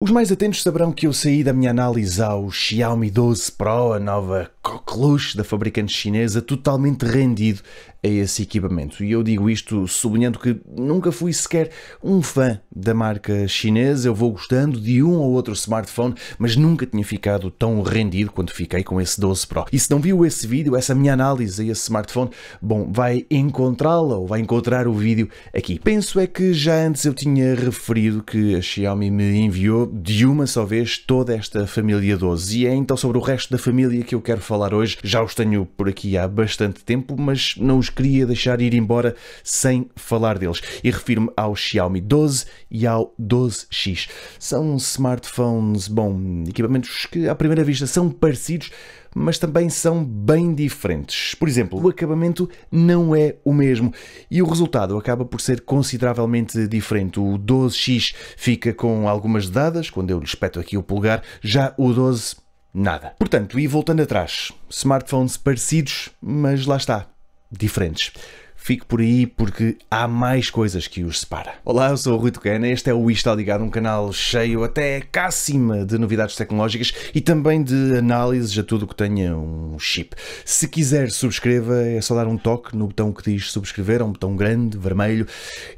Os mais atentos saberão que eu saí da minha análise ao Xiaomi 12 Pro, a nova coqueluche da fabricante chinesa totalmente rendido a esse equipamento. E eu digo isto sublinhando que nunca fui sequer um fã da marca chinesa. Eu vou gostando de um ou outro smartphone, mas nunca tinha ficado tão rendido quando fiquei com esse 12 Pro. E se não viu esse vídeo, essa minha análise a esse smartphone, bom, vai encontrá-la ou vai encontrar o vídeo aqui. Penso é que já antes eu tinha referido que a Xiaomi me enviou de uma só vez toda esta família 12. E é então sobre o resto da família que eu quero falar falar hoje. Já os tenho por aqui há bastante tempo, mas não os queria deixar ir embora sem falar deles. E refiro-me ao Xiaomi 12 e ao 12X. São smartphones, bom, equipamentos que à primeira vista são parecidos, mas também são bem diferentes. Por exemplo, o acabamento não é o mesmo e o resultado acaba por ser consideravelmente diferente. O 12X fica com algumas dadas, quando eu lhe espeto aqui o polegar, já o 12 nada. Portanto, e voltando atrás, smartphones parecidos, mas lá está, diferentes. Fique por aí porque há mais coisas que os separa. Olá, eu sou o Rui Tocana, este é o Isto Ligado, um canal cheio até cá acima de novidades tecnológicas e também de análises a tudo que tenha um chip. Se quiser, subscreva, é só dar um toque no botão que diz subscrever, é um botão grande, vermelho,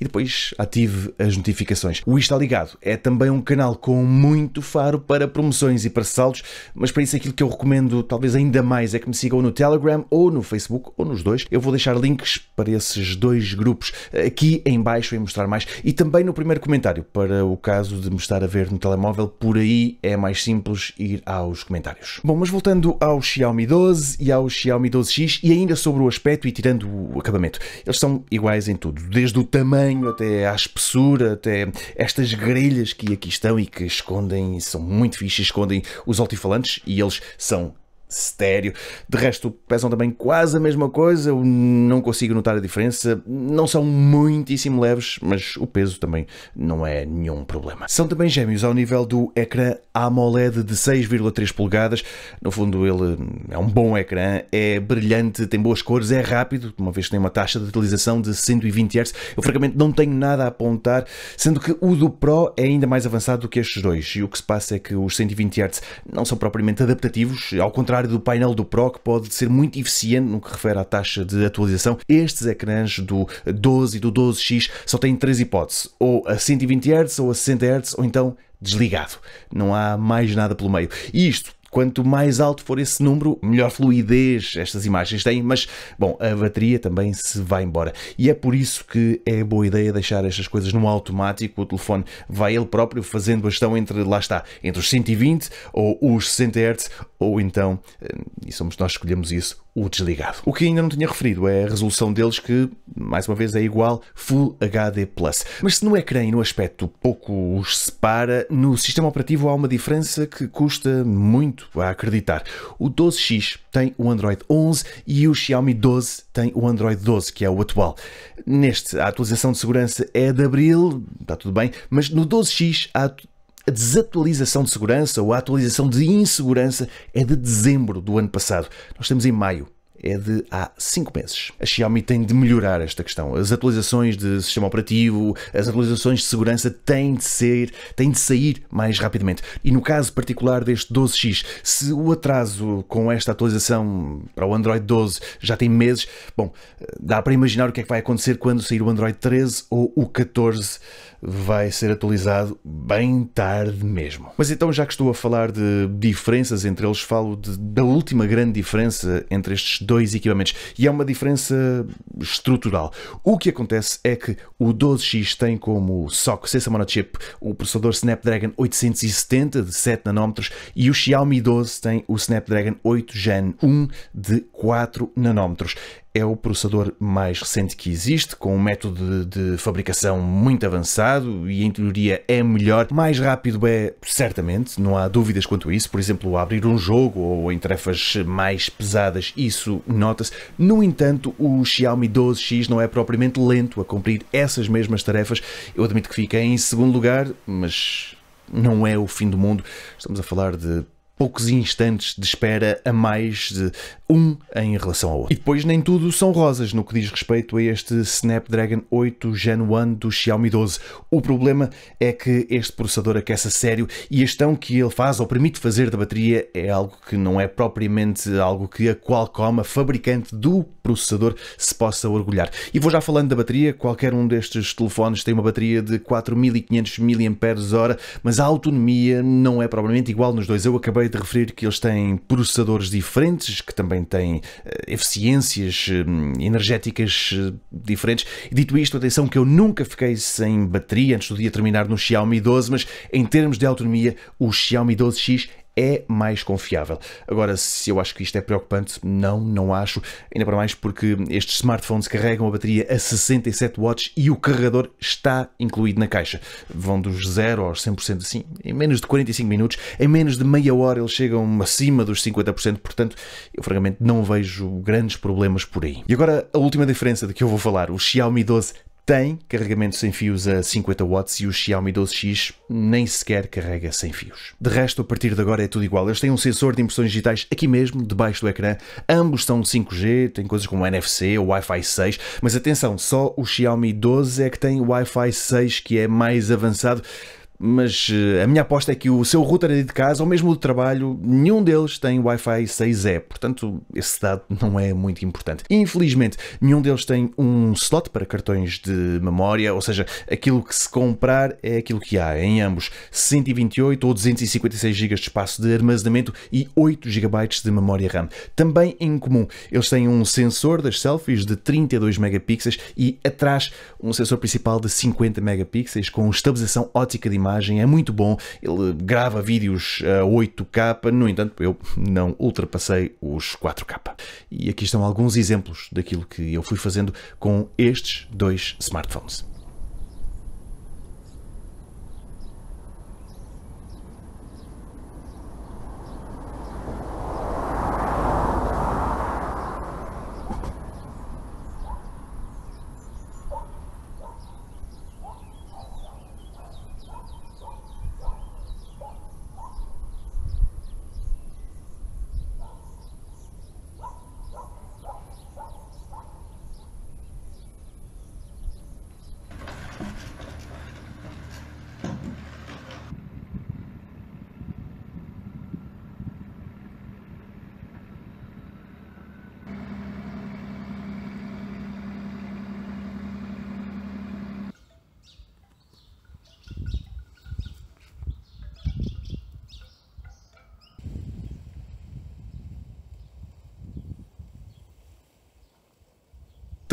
e depois ative as notificações. O Isto Ligado é também um canal com muito faro para promoções e para saldos, mas para isso aquilo que eu recomendo talvez ainda mais é que me sigam no Telegram ou no Facebook ou nos dois. Eu vou deixar links para esses dois grupos aqui em baixo em mostrar mais e também no primeiro comentário para o caso de me estar a ver no telemóvel por aí é mais simples ir aos comentários. Bom, mas voltando ao Xiaomi 12 e ao Xiaomi 12X e ainda sobre o aspecto e tirando o acabamento, eles são iguais em tudo, desde o tamanho até à espessura, até estas grelhas que aqui estão e que escondem, são muito fixas, escondem os altifalantes e eles são estéreo. De resto, pesam também quase a mesma coisa, eu não consigo notar a diferença. Não são muitíssimo leves, mas o peso também não é nenhum problema. São também gêmeos ao nível do ecrã AMOLED de 6,3 polegadas. No fundo, ele é um bom ecrã, é brilhante, tem boas cores, é rápido, uma vez que tem uma taxa de utilização de 120 Hz. Eu, francamente, não tenho nada a apontar, sendo que o do Pro é ainda mais avançado do que estes dois. E o que se passa é que os 120 Hz não são propriamente adaptativos, ao contrário do painel do Pro, que pode ser muito eficiente no que refere à taxa de atualização, estes ecrãs do 12 e do 12X só têm três hipóteses, ou a 120 Hz, ou a 60 Hz, ou então desligado. Não há mais nada pelo meio. E isto Quanto mais alto for esse número, melhor fluidez estas imagens têm, mas, bom, a bateria também se vai embora. E é por isso que é boa ideia deixar estas coisas no automático. O telefone vai ele próprio fazendo a gestão entre, lá está, entre os 120 ou os 60 Hz, ou então, eh, e somos nós que escolhemos isso, o desligado. O que ainda não tinha referido é a resolução deles que, mais uma vez, é igual Full HD+. Mas se no ecrã e no aspecto pouco os separa, no sistema operativo há uma diferença que custa muito a acreditar. O 12X tem o Android 11 e o Xiaomi 12 tem o Android 12, que é o atual. Neste, a atualização de segurança é de abril, está tudo bem, mas no 12X a desatualização de segurança ou a atualização de insegurança é de dezembro do ano passado. Nós estamos em maio é de há 5 meses. A Xiaomi tem de melhorar esta questão. As atualizações de sistema operativo, as atualizações de segurança têm de ser, têm de sair mais rapidamente. E no caso particular deste 12X, se o atraso com esta atualização para o Android 12 já tem meses, bom, dá para imaginar o que é que vai acontecer quando sair o Android 13 ou o 14 vai ser atualizado bem tarde mesmo. Mas então, já que estou a falar de diferenças entre eles, falo de, da última grande diferença entre estes dois equipamentos. E é uma diferença estrutural. O que acontece é que o 12X tem como SoC, Sessa Monochip, o processador Snapdragon 870 de 7 nanómetros e o Xiaomi 12 tem o Snapdragon 8 Gen 1 de 4 nanómetros é o processador mais recente que existe, com um método de, de, fabricação muito avançado e, em teoria, é melhor. Mais rápido é, certamente, não há dúvidas quanto a isso. Por exemplo, abrir um jogo ou em tarefas mais pesadas, isso nota-se. No entanto, o Xiaomi 12X não é propriamente lento a cumprir essas mesmas tarefas. Eu admito que fica em segundo lugar, mas não é o fim do mundo. Estamos a falar de poucos instantes de espera a mais de um em relação ao outro. E depois nem tudo são rosas no que diz respeito a este Snapdragon 8 Gen 1 do Xiaomi 12. O problema é que este processador aquece a sério e a gestão que ele faz ou permite fazer da bateria é algo que não é propriamente algo que a Qualcomm, a fabricante do processador, se possa orgulhar. E vou já falando da bateria, qualquer um destes telefones tem uma bateria de 4500 mAh, mas a autonomia não é propriamente igual nos dois. Eu acabei de referir que eles têm processadores diferentes que também também tem eh, eficiências hum, energéticas eh, diferentes. Dito isto, atenção que eu nunca fiquei sem bateria antes do dia terminar no Xiaomi 12, mas em termos de autonomia, o Xiaomi 12X é mais confiável. Agora, se eu acho que isto é preocupante, não, não acho. Ainda para mais porque estes smartphones carregam a bateria a 67 watts e o carregador está incluído na caixa. Vão dos 0 aos 100% assim, em menos de 45 minutos, em menos de meia hora eles chegam acima dos 50%, portanto, eu francamente não vejo grandes problemas por aí. E agora, a última diferença de que eu vou falar, o Xiaomi 12 tem carregamento sem fios a 50 watts e o Xiaomi 12X nem sequer carrega sem fios. De resto, a partir de agora é tudo igual. Eles têm um sensor de impressões digitais aqui mesmo, debaixo do ecrã. Ambos são 5G, tem coisas como NFC ou Wi-Fi 6, mas atenção, só o Xiaomi 12 é que tem Wi-Fi 6, que é mais avançado mas eh, a minha aposta é que o seu router de casa ou mesmo o de trabalho, nenhum deles tem Wi-Fi 6E, portanto esse dado não é muito importante. Infelizmente, nenhum deles tem um slot para cartões de memória, ou seja, aquilo que se comprar é aquilo que há em ambos, 128 ou 256 GB de espaço de armazenamento e 8 GB de memória RAM. Também em comum, eles têm um sensor das selfies de 32 megapixels e atrás um sensor principal de 50 megapixels com estabilização ótica de imagem imagem é muito bom, ele grava vídeos a 8K, no entanto, eu não ultrapassei os 4K. E aqui estão alguns exemplos daquilo que eu fui fazendo com estes dois smartphones.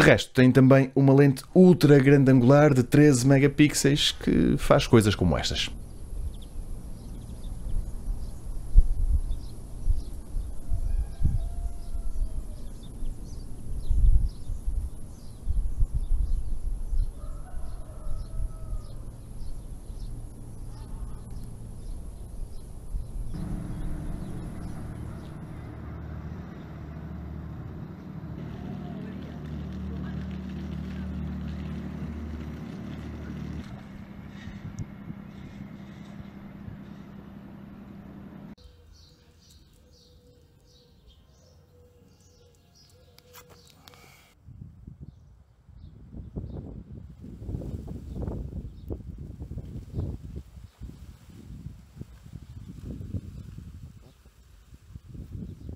resto, tem também uma lente ultra grande angular de 13 megapixels que faz coisas como estas.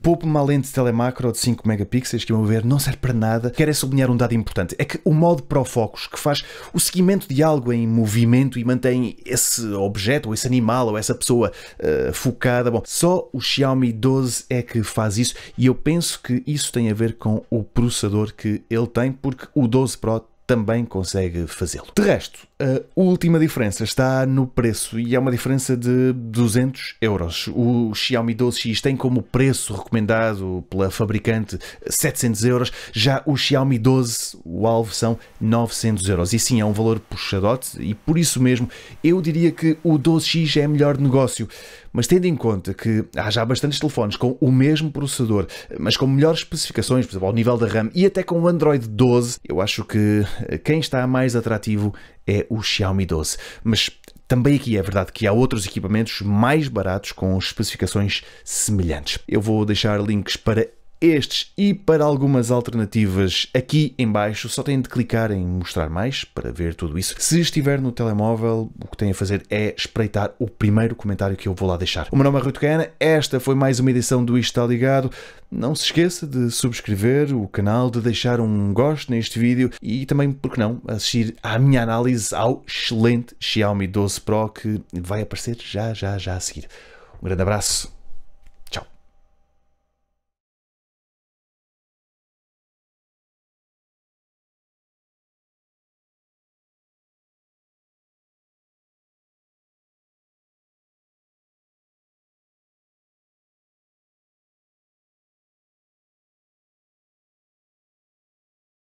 poupo uma lente de telemacro de 5 megapixels, que a meu ver não serve para nada. Quero é sublinhar um dado importante, é que o modo Profocus, que faz o seguimento de algo em movimento e mantém esse objeto, ou esse animal, ou essa pessoa uh, focada, bom, só o Xiaomi 12 é que faz isso e eu penso que isso tem a ver com o processador que ele tem, porque o 12 Pro também consegue fazê-lo. De resto, a última diferença está no preço e é uma diferença de 200 euros. O Xiaomi 12X tem como preço recomendado pela fabricante 700 euros, já o Xiaomi 12, o alvo, são 900 euros. E sim, é um valor puxadote e por isso mesmo eu diria que o 12X é melhor negócio. Mas tendo em conta que há já bastantes telefones com o mesmo processador, mas com melhores especificações, por exemplo, ao nível da RAM e até com o Android 12, eu acho que quem está mais atrativo é o Xiaomi 12. Mas também aqui é verdade que há outros equipamentos mais baratos com especificações semelhantes. Eu vou deixar links para estes e para algumas alternativas aqui em baixo, só têm de clicar em mostrar mais para ver tudo isso. Se estiver no telemóvel, o que tem a fazer é espreitar o primeiro comentário que eu vou lá deixar. O meu nome é Rui Tocana, esta foi mais uma edição do Isto Está Ligado. Não se esqueça de subscrever o canal, de deixar um gosto neste vídeo e também, por que não, assistir à minha análise ao excelente Xiaomi 12 Pro que vai aparecer já, já, já a seguir. Um grande abraço.